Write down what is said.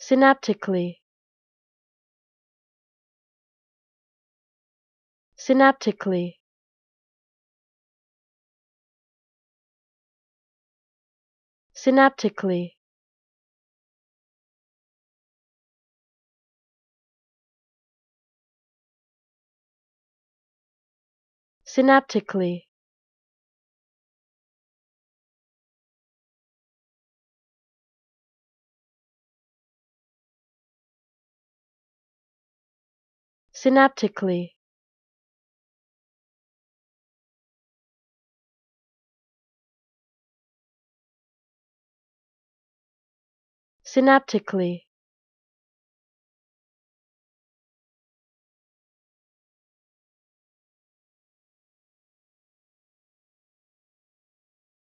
synaptically synaptically synaptically synaptically synaptically synaptically